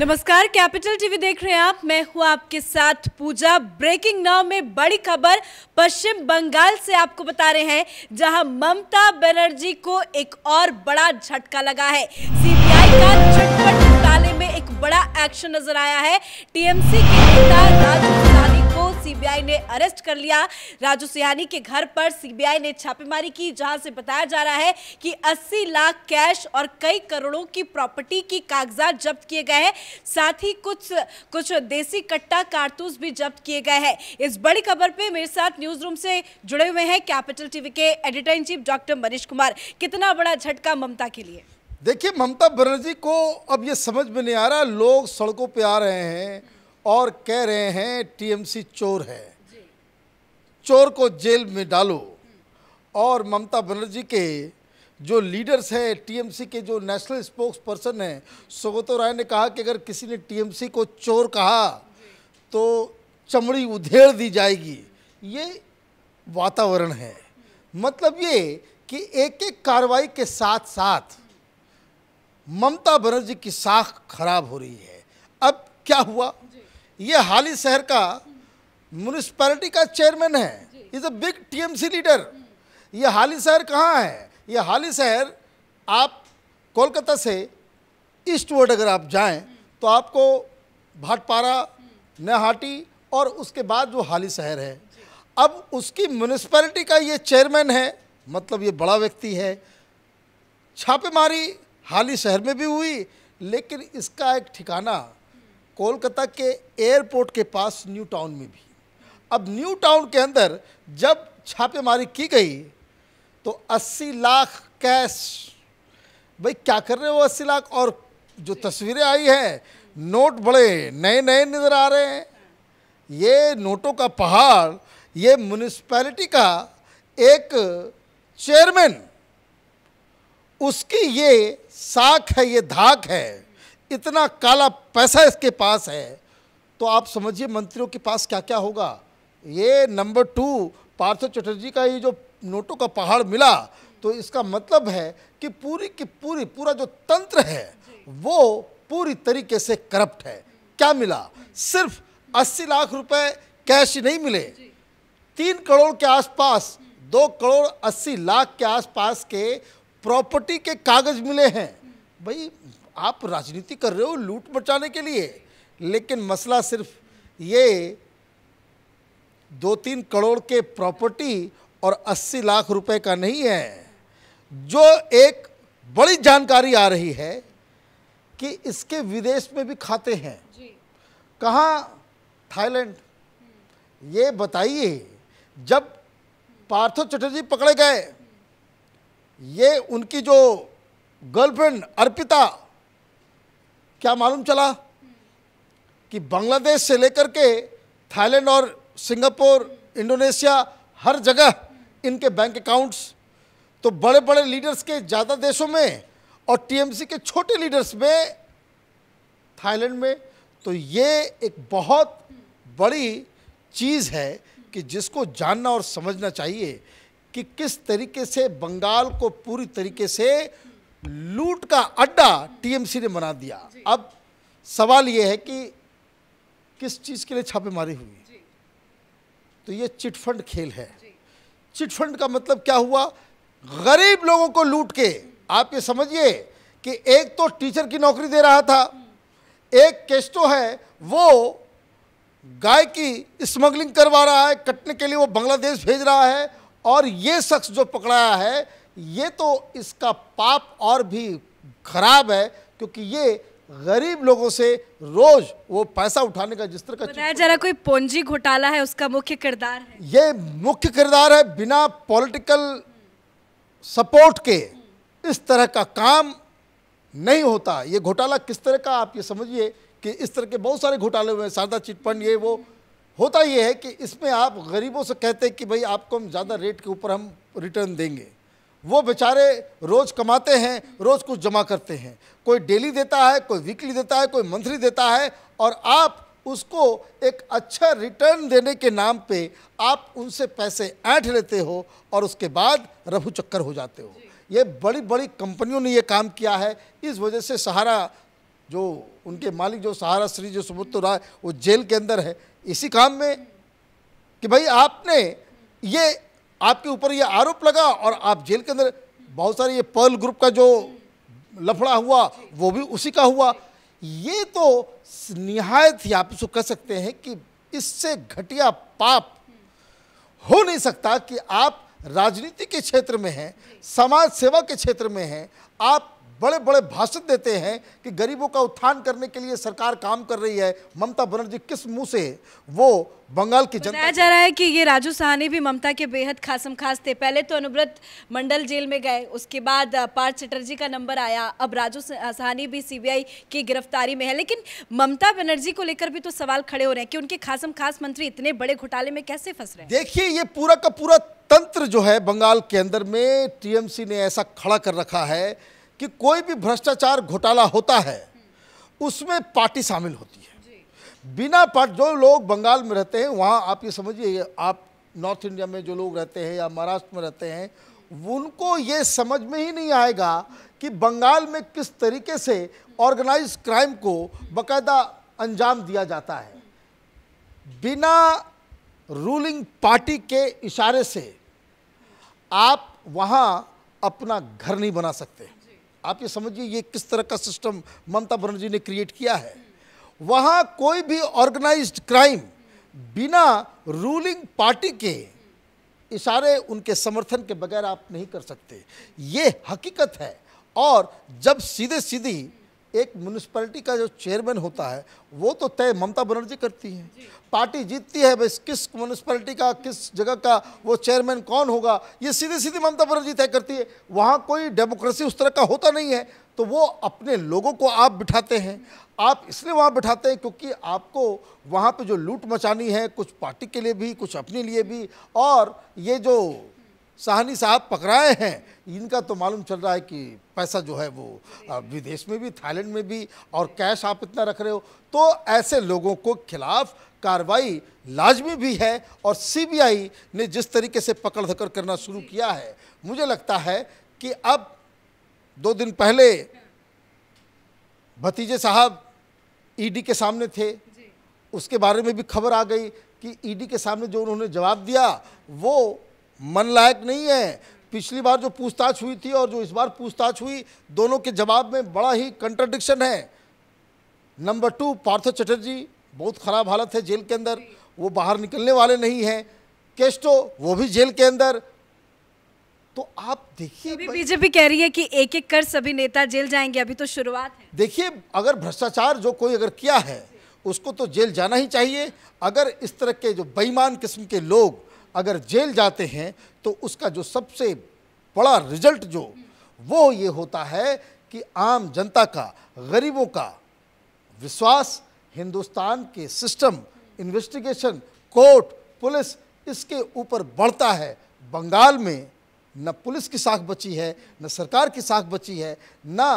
नमस्कार capital TV देख रहे हैं आप मैं हूं आपके साथ पूजा ब्रेकिंग नाउ में बड़ी खबर पश्चिम बंगाल से आपको बता रहे हैं जहां ममता बनर्जी को एक और बड़ा झटका लगा है सीबीआई का झटपट घोटाले में एक बड़ा एक्शन नजर आया है टीएमसी के नेता राजू सीबीआई ने अरेस्ट कर लिया राजू सिहानी के घर पर सीबीआई ने छापेमारी की जहां से बताया जा रहा है कि 80 लाख कैश और कई करोड़ों की प्रॉपर्टी की कागजात जब्त किए गए हैं साथ ही कुछ कुछ देसी कट्टा कारतूस भी जब्त किए गए हैं इस बड़ी खबर पे मेरे साथ न्यूज रूम से जुड़े हुए हैं कैपिटल टीवी के editor in chief doctor Manish Kumar कितना बड़ा झटका ममता के लिए देखिए ममता बनर्जी को अब ये समझ में नहीं आ रहा लोग सड़कों पे आ रहे हैं और कह रहे हैं टीएमसी चोर है चोर को जेल में डालो और ममता बनर्जी के जो लीडर्स हैं टीएमसी के जो नेशनल स्पोक्स पर्सन हैं सुगतो राय ने कहा कि अगर किसी ने टीएमसी को चोर कहा तो चमड़ी उधेड़ दी जाएगी ये वातावरण है मतलब ये कि एक एक कार्रवाई के साथ साथ ममता बनर्जी की साख खराब हो रही है अब क्या हुआ ये हाली शहर का म्यूनिसपैलिटी का चेयरमैन है is a big TMC leader ये हाली शहर कहाँ है ये हाली शहर आप कोलकाता से ईस्ट वर्ड अगर आप जाएं तो आपको भाटपारा हम्म। नहाटी और उसके बाद जो हाली शहर है अब उसकी म्यूनिसपैलिटी का ये चेयरमैन है मतलब ये बड़ा व्यक्ति है छापेमारी हाली शहर में भी हुई लेकिन इसका एक ठिकाना कोलकाता के एयरपोर्ट के पास न्यू टाउन में भी अब न्यू टाउन के अंदर जब छापेमारी की गई तो 80 लाख कैश भाई क्या कर रहे हो 80 लाख और जो तस्वीरें आई हैं नोट बड़े नए नए नज़र आ रहे हैं ये नोटों का पहाड़ ये म्यूनिसपैलिटी का एक चेयरमैन उसकी ये साख है ये धाक है इतना काला पैसा इसके पास है तो आप समझिए मंत्रियों के पास क्या क्या होगा ये नंबर टू पार्थ चटर्जी का ये जो नोटों का पहाड़ मिला तो इसका मतलब है कि पूरी की पूरी पूरा जो तंत्र है वो पूरी तरीके से करप्ट है क्या मिला सिर्फ 80 लाख रुपए कैश नहीं मिले तीन करोड़ के आसपास दो करोड़ अस्सी लाख के आसपास के प्रॉपर्टी के कागज मिले हैं भाई आप राजनीति कर रहे हो लूट मचाने के लिए लेकिन मसला सिर्फ ये दो तीन करोड़ के प्रॉपर्टी और 80 लाख रुपए का नहीं है जो एक बड़ी जानकारी आ रही है कि इसके विदेश में भी खाते हैं कहाँ थाईलैंड हम्म। ये बताइए जब पार्थो चटर्जी पकड़े गए ये उनकी जो गर्लफ्रेंड अर्पिता क्या मालूम चला कि बांग्लादेश से लेकर के थाईलैंड और सिंगापुर इंडोनेशिया हर जगह इनके बैंक अकाउंट्स तो बड़े बड़े लीडर्स के ज़्यादा देशों में और टीएमसी के छोटे लीडर्स में थाईलैंड में तो ये एक बहुत बड़ी चीज़ है कि जिसको जानना और समझना चाहिए कि किस तरीके से बंगाल को पूरी तरीके से लूट का अड्डा टीएमसी ने बना दिया अब सवाल यह है कि किस चीज़ के लिए छापेमारी हुई तो ये चिटफंड खेल है चिटफंड का मतलब क्या हुआ गरीब लोगों को लूट के आप ये समझिए कि एक तो टीचर की नौकरी दे रहा था एक केस्टो है वो गाय की स्मगलिंग करवा रहा है कटने के लिए वो बांग्लादेश भेज रहा है और ये शख्स जो पकड़ाया है ये तो इसका पाप और भी खराब है क्योंकि ये गरीब लोगों से रोज वो पैसा उठाने का जिस तरह का जरा कोई पूंजी घोटाला है उसका मुख्य किरदार है ये मुख्य किरदार है बिना पॉलिटिकल सपोर्ट के इस तरह का काम नहीं होता ये घोटाला किस तरह का आप ये समझिए कि इस तरह के बहुत सारे घोटाले हुए शारदा चिटफंड ये वो होता ये है कि इसमें आप गरीबों से कहते हैं कि भाई आपको हम ज़्यादा रेट के ऊपर हम रिटर्न देंगे वो बेचारे रोज़ कमाते हैं रोज़ कुछ जमा करते हैं कोई डेली देता है कोई वीकली देता है कोई मंथली देता है और आप उसको एक अच्छा रिटर्न देने के नाम पे आप उनसे पैसे ऐंठ लेते हो और उसके बाद रफु चक्कर हो जाते हो ये बड़ी बड़ी कंपनियों ने ये काम किया है इस वजह से सहारा जो उनके मालिक जो सहारा श्री जो सुबुत्तो राय वो जेल के अंदर है इसी काम में कि भाई आपने ये आपके ऊपर ये आरोप लगा और आप जेल के अंदर बहुत सारे ये पर्ल ग्रुप का जो लफड़ा हुआ वो भी उसी का हुआ ये तो निहायत ही आप इसको कह सकते हैं कि इससे घटिया पाप हो नहीं सकता कि आप राजनीति के क्षेत्र में हैं समाज सेवा के क्षेत्र में हैं आप बड़े बड़े भाषण देते हैं कि गरीबों का उत्थान करने के लिए सरकार काम कर रही है ममता बनर्जी किस मुंह से वो बंगाल की जनता जा रहा है कि ये राजू सहानी भी ममता के बेहद खासम खास थे पहले तो अनुव्रत मंडल जेल में गए उसके बाद पार्थ चटर्जी का नंबर आया अब राजू सहानी भी सीबीआई की गिरफ्तारी में है लेकिन ममता बनर्जी को लेकर भी तो सवाल खड़े हो रहे हैं कि उनके खासम खास मंत्री इतने बड़े घोटाले में कैसे फंस रहे देखिए ये पूरा का पूरा तंत्र जो है बंगाल के अंदर में टीएमसी ने ऐसा खड़ा कर रखा है कि कोई भी भ्रष्टाचार घोटाला होता है उसमें पार्टी शामिल होती है बिना पार्टी जो लोग बंगाल में रहते हैं वहाँ आप ये समझिए आप नॉर्थ इंडिया में जो लोग रहते हैं या महाराष्ट्र में रहते हैं उनको ये समझ में ही नहीं आएगा कि बंगाल में किस तरीके से ऑर्गेनाइज क्राइम को बकायदा अंजाम दिया जाता है बिना रूलिंग पार्टी के इशारे से आप वहाँ अपना घर नहीं बना सकते आप ये समझिए ये किस तरह का सिस्टम ममता बनर्जी ने क्रिएट किया है वहाँ कोई भी ऑर्गेनाइज्ड क्राइम बिना रूलिंग पार्टी के इशारे उनके समर्थन के बगैर आप नहीं कर सकते ये हकीकत है और जब सीधे सीधी एक म्यूनिसपैलिटी का जो चेयरमैन होता है वो तो तय ममता बनर्जी करती है पार्टी जीतती है बस किस म्यूनिसपैलिटी का किस जगह का वो चेयरमैन कौन होगा ये सीधे सीधे ममता बनर्जी तय करती है वहाँ कोई डेमोक्रेसी उस तरह का होता नहीं है तो वो अपने लोगों को आप बिठाते हैं आप इसलिए वहाँ बिठाते हैं क्योंकि आपको वहाँ पर जो लूट मचानी है कुछ पार्टी के लिए भी कुछ अपने लिए भी और ये जो साहनी साहब पकड़ाए हैं इनका तो मालूम चल रहा है कि पैसा जो है वो विदेश में भी थाईलैंड में भी और कैश आप इतना रख रहे हो तो ऐसे लोगों को खिलाफ कार्रवाई लाजमी भी है और सीबीआई ने जिस तरीके से पकड़ धकड़ करना शुरू किया है मुझे लगता है कि अब दो दिन पहले भतीजे साहब ईडी के सामने थे उसके बारे में भी खबर आ गई कि ईडी के सामने जो उन्होंने जवाब दिया वो मन लायक नहीं है पिछली बार जो पूछताछ हुई थी और जो इस बार पूछताछ हुई दोनों के जवाब में बड़ा ही कंट्राडिक्शन है नंबर टू पार्थ चटर्जी बहुत ख़राब हालत है जेल के अंदर वो बाहर निकलने वाले नहीं हैं केस्टो वो भी जेल के अंदर तो आप देखिए बीजेपी कह रही है कि एक एक कर सभी नेता जेल जाएंगे अभी तो शुरुआत है देखिए अगर भ्रष्टाचार जो कोई अगर किया है उसको तो जेल जाना ही चाहिए अगर इस तरह के जो बेईमान किस्म के लोग अगर जेल जाते हैं तो उसका जो सबसे बड़ा रिजल्ट जो वो ये होता है कि आम जनता का गरीबों का विश्वास हिंदुस्तान के सिस्टम इन्वेस्टिगेशन कोर्ट पुलिस इसके ऊपर बढ़ता है बंगाल में न पुलिस की साख बची है न सरकार की साख बची है न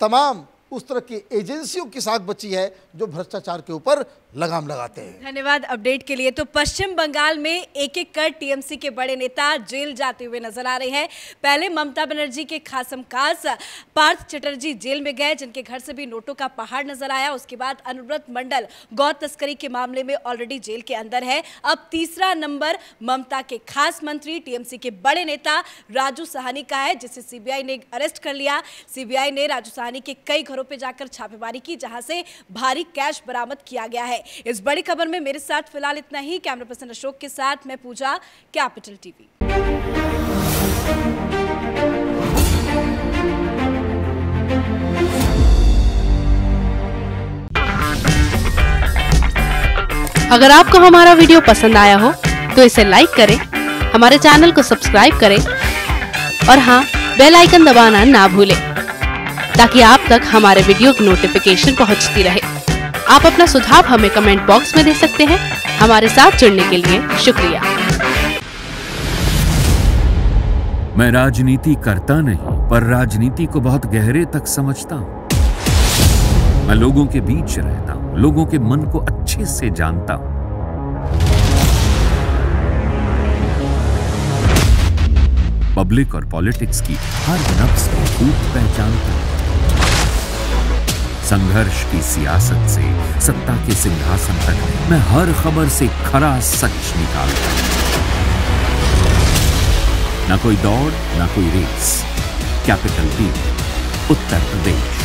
तमाम उस तरह की एजेंसियों की साख बची है जो भ्रष्टाचार के ऊपर लगाम लगाते हैं धन्यवाद अपडेट के लिए तो पश्चिम बंगाल में एक एक कर टीएमसी के बड़े नेता जेल जाते हुए नजर आ रहे हैं पहले ममता बनर्जी के खासम खास पार्थ चटर्जी जेल में गए जिनके घर से भी नोटों का पहाड़ नजर आया उसके बाद अनुव्रत मंडल गौ तस्करी के मामले में ऑलरेडी जेल के अंदर है अब तीसरा नंबर ममता के खास मंत्री टीएमसी के बड़े नेता राजू सहानी का है जिसे सीबीआई ने अरेस्ट कर लिया सीबीआई ने राजू सहानी के कई घरों पर जाकर छापेमारी की जहां से भारी कैश बरामद किया गया है इस बड़ी खबर में मेरे साथ फिलहाल इतना ही कैमरा पर्सन अशोक के साथ मैं पूजा कैपिटल टीवी अगर आपको हमारा वीडियो पसंद आया हो तो इसे लाइक करें हमारे चैनल को सब्सक्राइब करें और हाँ बेल आइकन दबाना ना भूलें ताकि आप तक हमारे वीडियो की नोटिफिकेशन पहुंचती रहे आप अपना सुझाव हमें कमेंट बॉक्स में दे सकते हैं हमारे साथ जुड़ने के लिए शुक्रिया मैं राजनीति करता नहीं पर राजनीति को बहुत गहरे तक समझता हूँ मैं लोगों के बीच रहता हूँ लोगों के मन को अच्छे से जानता हूँ पब्लिक और पॉलिटिक्स की हर नब्स को खूब पहचानता हूँ संघर्ष की सियासत से सत्ता के सिंहासन तक मैं हर खबर से खरा सच निकालता हूं ना कोई दौड़ ना कोई रेस कैपिटल टीम उत्तर प्रदेश